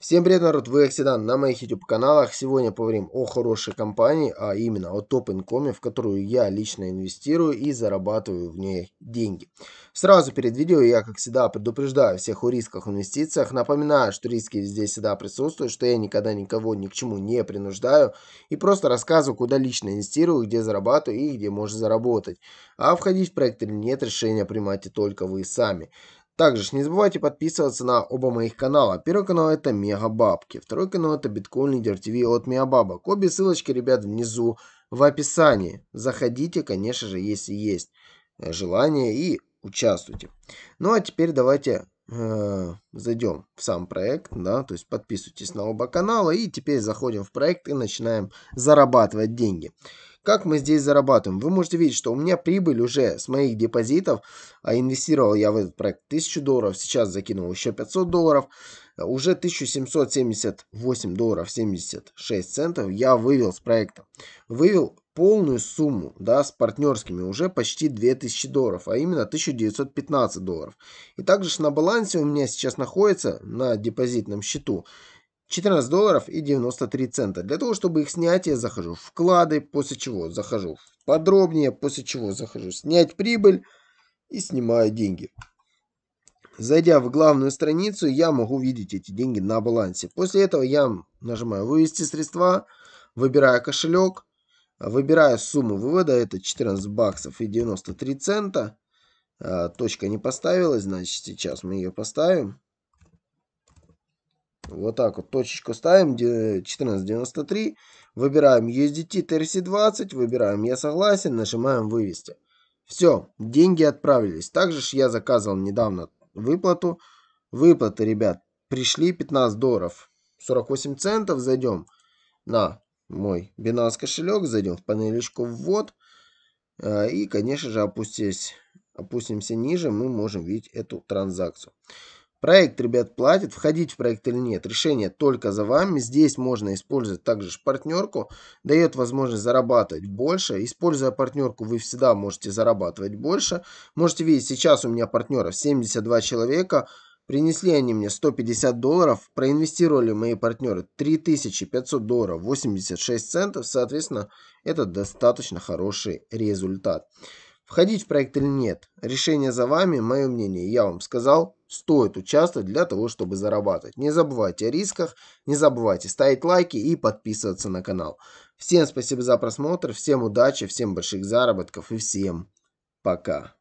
Всем привет, народ, вы Оксидан на моих YouTube каналах. Сегодня поговорим о хорошей компании, а именно о топ-инкоме, в которую я лично инвестирую и зарабатываю в ней деньги. Сразу перед видео я, как всегда, предупреждаю всех о рисках в инвестициях. Напоминаю, что риски здесь всегда присутствуют, что я никогда никого ни к чему не принуждаю. И просто рассказываю, куда лично инвестирую, где зарабатываю и где можно заработать. А входить в проект или нет, решение принимайте только вы сами. Также не забывайте подписываться на оба моих канала. Первый канал это Мега Бабки, второй канал это Биткоин Лидер ТВ от Мега Бабок. Обе ссылочки, ребят, внизу в описании. Заходите, конечно же, если есть э, желание и участвуйте. Ну а теперь давайте э, зайдем в сам проект, да, то есть подписывайтесь на оба канала и теперь заходим в проект и начинаем зарабатывать деньги. Как мы здесь зарабатываем? Вы можете видеть, что у меня прибыль уже с моих депозитов, а инвестировал я в этот проект 1000 долларов, сейчас закинул еще 500 долларов, э, уже 1778 долларов 76 центов я вывел с проекта. Вывел полную сумму, да, с партнерскими уже почти 2000 долларов, а именно 1915 долларов. И также на балансе у меня сейчас находится на депозитном счету 14 долларов и 93 цента. Для того, чтобы их снять, я захожу в вклады, после чего захожу в подробнее, после чего захожу снять прибыль и снимаю деньги. Зайдя в главную страницу, я могу видеть эти деньги на балансе. После этого я нажимаю «Вывести средства», выбираю кошелек, выбираю сумму вывода, это 14 баксов и 93 цента. А, точка не поставилась, значит сейчас мы ее поставим. Вот так вот точечку ставим, 14.93, выбираем USDT TRC20, выбираем «Я согласен», нажимаем «Вывести». Все, деньги отправились. Также ж я заказывал недавно выплату. Выплаты, ребят, пришли 15 долларов 48 центов. Зайдем на мой Binance кошелек, зайдем в панелечку «Ввод». Э, и, конечно же, опустись, опустимся ниже, мы можем видеть эту транзакцию. Проект, ребят, платит, входить в проект или нет, решение только за вами. Здесь можно использовать также партнерку, дает возможность зарабатывать больше. Используя партнерку, вы всегда можете зарабатывать больше. Можете видеть, сейчас у меня партнеров 72 человека, Принесли они мне 150 долларов, проинвестировали мои партнеры 3500 долларов 86 центов, соответственно, это достаточно хороший результат. Входить в проект или нет, решение за вами, мое мнение я вам сказал, стоит участвовать для того, чтобы зарабатывать. Не забывайте о рисках, не забывайте ставить лайки и подписываться на канал. Всем спасибо за просмотр, всем удачи, всем больших заработков и всем пока.